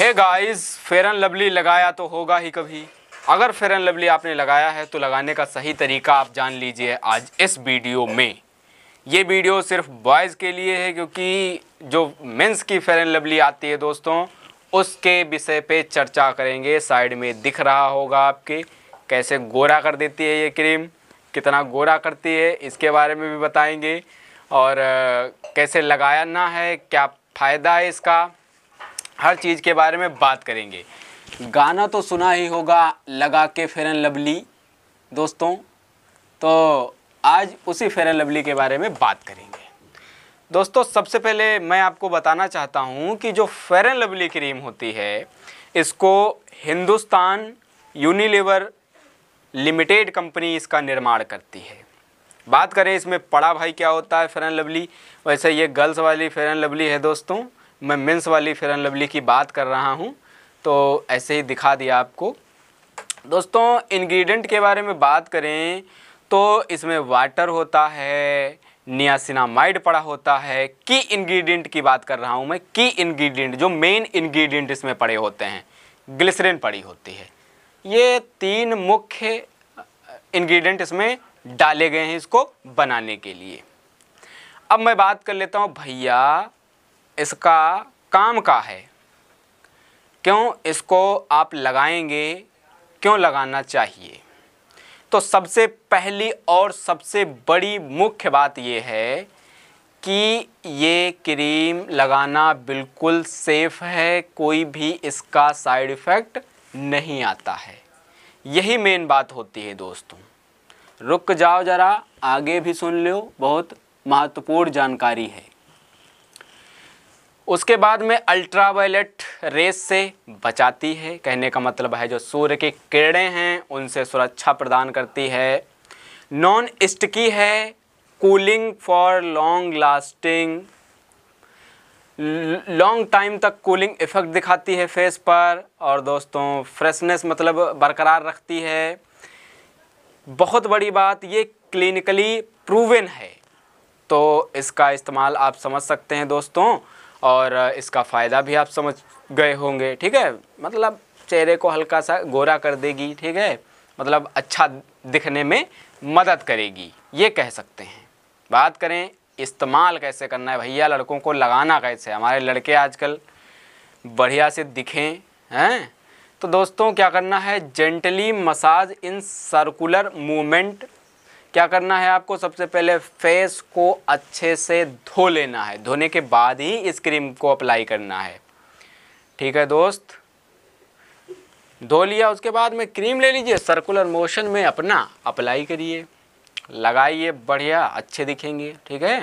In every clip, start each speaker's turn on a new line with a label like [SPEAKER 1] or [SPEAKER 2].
[SPEAKER 1] hey guys fair and lovely लगाया तो होगा ही कभी अगर फेयर एंड लवली आपने लगाया है तो लगाने का सही तरीका आप जान लीजिए आज इस वीडियो में ये वीडियो सिर्फ बॉयज़ के लिए है क्योंकि जो मेंस की फेयर एंड लवली आती है दोस्तों उसके विषय पे चर्चा करेंगे साइड में दिख रहा होगा आपके कैसे गोरा कर देती है ये क्रीम कितना गोरा करती है इसके बारे में भी बताएँगे और कैसे लगाना है क्या फ़ायदा है इसका हर चीज़ के बारे में बात करेंगे गाना तो सुना ही होगा लगा के फेरन लवली दोस्तों तो आज उसी फेरन लवली के बारे में बात करेंगे दोस्तों सबसे पहले मैं आपको बताना चाहता हूँ कि जो फेरन लवली क्रीम होती है इसको हिंदुस्तान यूनिलीवर लिमिटेड कंपनी इसका निर्माण करती है बात करें इसमें पड़ा भाई क्या होता है फेरन लवली वैसे ये गर्ल्स वाली फेरन लवली है दोस्तों मैं मेंस वाली फेयर एंड लवली की बात कर रहा हूँ तो ऐसे ही दिखा दिया आपको दोस्तों इंग्रेडिएंट के बारे में बात करें तो इसमें वाटर होता है नियासिनामाइड पड़ा होता है की इंग्रेडिएंट की बात कर रहा हूँ मैं की इंग्रेडिएंट जो मेन इंग्रेडिएंट इसमें पड़े होते हैं ग्लिसरिन पड़ी होती है ये तीन मुख्य इंग्रेडिएंट इसमें डाले गए हैं इसको बनाने के लिए अब मैं बात कर लेता हूँ भैया इसका काम का है क्यों इसको आप लगाएंगे क्यों लगाना चाहिए तो सबसे पहली और सबसे बड़ी मुख्य बात यह है कि ये क्रीम लगाना बिल्कुल सेफ़ है कोई भी इसका साइड इफ़ेक्ट नहीं आता है यही मेन बात होती है दोस्तों रुक जाओ ज़रा आगे भी सुन लो बहुत महत्वपूर्ण जानकारी है उसके बाद में अल्ट्रावायलेट रेस से बचाती है कहने का मतलब है जो सूर्य के किरणें हैं उनसे सुरक्षा प्रदान करती है नॉन स्टिकी है cooling for long lasting long time तक कूलिंग इफ़ेक्ट दिखाती है फेस पर और दोस्तों फ्रेशनेस मतलब बरकरार रखती है बहुत बड़ी बात ये क्लिनिकली प्रूवन है तो इसका इस्तेमाल आप समझ सकते हैं दोस्तों और इसका फ़ायदा भी आप समझ गए होंगे ठीक है मतलब चेहरे को हल्का सा गोरा कर देगी ठीक है मतलब अच्छा दिखने में मदद करेगी ये कह सकते हैं बात करें इस्तेमाल कैसे करना है भैया लड़कों को लगाना कैसे हमारे लड़के आजकल बढ़िया से दिखें हैं तो दोस्तों क्या करना है gently massage in circular movement क्या करना है आपको सबसे पहले फेस को अच्छे से धो लेना है धोने के बाद ही इस क्रीम को अप्लाई करना है ठीक है दोस्त धो लिया उसके बाद में क्रीम ले लीजिए सर्कुलर मोशन में अपना अप्लाई करिए लगाइए बढ़िया अच्छे दिखेंगे ठीक है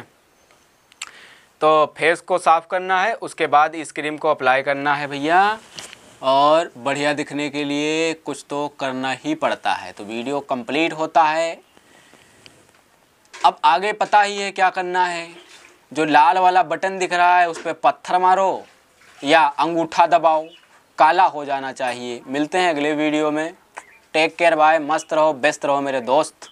[SPEAKER 1] तो फेस को साफ़ करना है उसके बाद इस क्रीम को अप्लाई करना है भैया और बढ़िया दिखने के लिए कुछ तो करना ही पड़ता है तो वीडियो कंप्लीट होता है अब आगे पता ही है क्या करना है जो लाल वाला बटन दिख रहा है उस पर पत्थर मारो या अंगूठा दबाओ काला हो जाना चाहिए मिलते हैं अगले वीडियो में टेक केयर बाय मस्त रहो बेस्त रहो मेरे दोस्त